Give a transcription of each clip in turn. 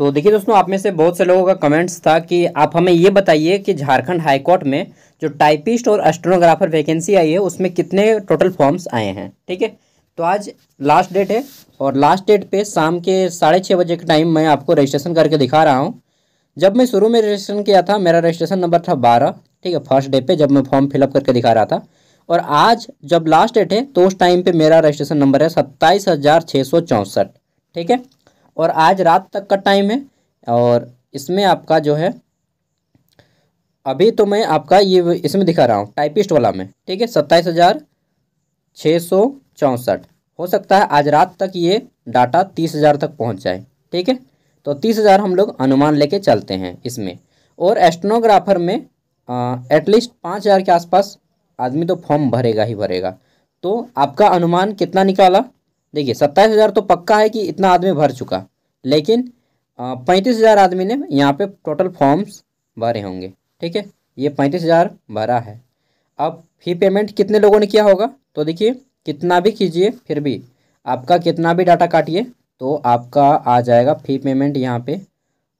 तो देखिए दोस्तों आप में से बहुत से लोगों का कमेंट्स था कि आप हमें ये बताइए कि झारखंड हाईकोर्ट में जो टाइपिस्ट और एस्ट्रोनोग्राफर वैकेंसी आई है उसमें कितने टोटल फॉर्म्स आए हैं ठीक है तो आज लास्ट डेट है और लास्ट डेट पे शाम के साढ़े छः बजे के टाइम मैं आपको रजिस्ट्रेशन करके दिखा रहा हूँ जब मैं शुरू में रजिस्ट्रेशन किया था मेरा रजिस्ट्रेशन नंबर था बारह ठीक है फर्स्ट डे पर जब मैं फॉर्म फिलअप करके दिखा रहा था और आज जब लास्ट डेट है तो उस टाइम पर मेरा रजिस्ट्रेशन नंबर है सत्ताईस हज़ार छः सौ चौंसठ ठीक है और आज रात तक का टाइम है और इसमें आपका जो है अभी तो मैं आपका ये इसमें दिखा रहा हूँ टाइपिस्ट वाला में ठीक है सत्ताईस हज़ार छः सौ चौंसठ हो सकता है आज रात तक ये डाटा तीस हज़ार तक पहुँच जाए ठीक है तो तीस हज़ार हम लोग अनुमान लेके चलते हैं इसमें और एस्ट्रोग्राफर में एटलीस्ट पाँच हज़ार के आसपास आदमी तो फॉर्म भरेगा ही भरेगा तो आपका अनुमान कितना निकाला देखिए सत्ताईस हज़ार तो पक्का है कि इतना आदमी भर चुका लेकिन पैंतीस हज़ार आदमी ने यहाँ पे टोटल फॉर्म्स भरे होंगे ठीक है ये पैंतीस हज़ार भरा है अब फी पेमेंट कितने लोगों ने किया होगा तो देखिए कितना भी कीजिए फिर भी आपका कितना भी डाटा काटिए तो आपका आ जाएगा फी पेमेंट यहाँ पे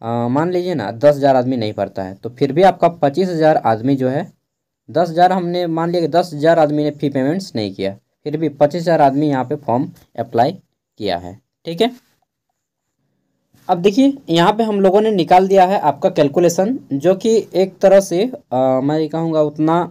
आ, मान लीजिए ना दस हज़ार आदमी नहीं भरता है तो फिर भी आपका पच्चीस हज़ार आदमी जो है दस हज़ार हमने मान लिया कि दस हज़ार आदमी ने फ़ी पेमेंट्स नहीं किया फिर भी पच्चीस हज़ार आदमी यहाँ पे फॉर्म अप्लाई किया है ठीक है अब देखिए यहाँ पे हम लोगों ने निकाल दिया है आपका कैलकुलेशन जो कि एक तरह से आ, मैं कहूँगा उतना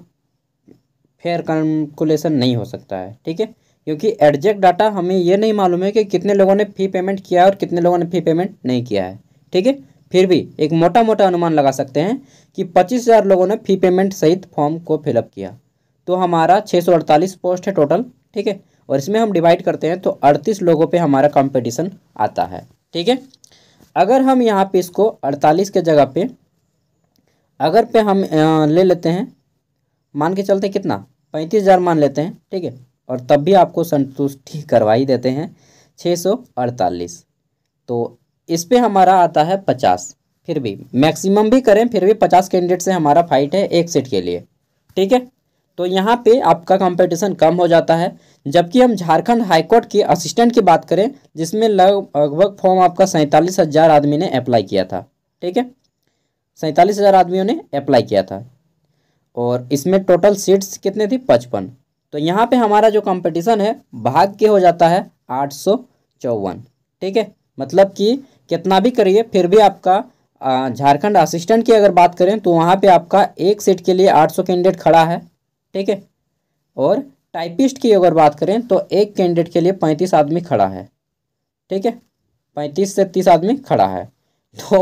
फेयर कैलकुलेशन नहीं हो सकता है ठीक है क्योंकि एडजेक्ट डाटा हमें ये नहीं मालूम है कि कितने लोगों ने फ़ी पेमेंट किया है और कितने लोगों ने फ़ी पेमेंट नहीं किया है ठीक है फिर भी एक मोटा मोटा अनुमान लगा सकते हैं कि पच्चीस हज़ार लोगों ने फ़ी पेमेंट सहित फॉर्म को फिलअप किया तो हमारा छः सौ अड़तालीस पोस्ट है टोटल ठीक है और इसमें हम डिवाइड करते हैं तो अड़तीस लोगों पर हमारा कॉम्पिटिशन आता है ठीक है अगर हम यहाँ पे इसको अड़तालीस के जगह पे अगर पे हम ले लेते हैं मान के चलते कितना पैंतीस हज़ार मान लेते हैं ठीक है और तब भी आपको संतुष्टि करवा ही देते हैं छः सौ अड़तालीस तो इस पर हमारा आता है पचास फिर भी मैक्सिमम भी करें फिर भी पचास कैंडिडेट से हमारा फाइट है एक सीट के लिए ठीक है तो यहाँ पे आपका कंपटीशन कम हो जाता है जबकि हम झारखंड हाईकोर्ट के असिस्टेंट की बात करें जिसमें लगभग फॉर्म आपका सैंतालीस हज़ार आदमी ने अप्लाई किया था ठीक है सैंतालीस हज़ार आदमियों ने अप्लाई किया था और इसमें टोटल सीट्स कितने थी पचपन तो यहाँ पे हमारा जो कंपटीशन है भाग के हो जाता है आठ ठीक है मतलब कि कितना भी करिए फिर भी आपका झारखंड असिस्टेंट की अगर बात करें तो वहाँ पे आपका एक सीट के लिए 800 कैंडिडेट खड़ा है ठीक है और टाइपिस्ट की अगर बात करें तो एक कैंडिडेट के लिए पैंतीस आदमी खड़ा है ठीक है पैंतीस से तीस आदमी खड़ा है तो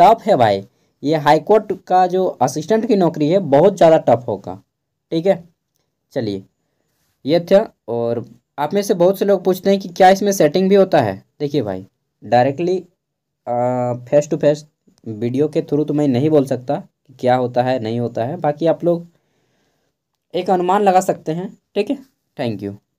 टफ है भाई ये हाईकोर्ट का जो असिस्टेंट की नौकरी है बहुत ज़्यादा टफ होगा ठीक है चलिए ये था और आप में से बहुत से लोग पूछते हैं कि क्या इसमें सेटिंग भी होता है देखिए भाई directly face to face video के थ्रू तो मैं नहीं बोल सकता कि क्या होता है नहीं होता है बाकी आप लोग एक अनुमान लगा सकते हैं ठीक है थैंक यू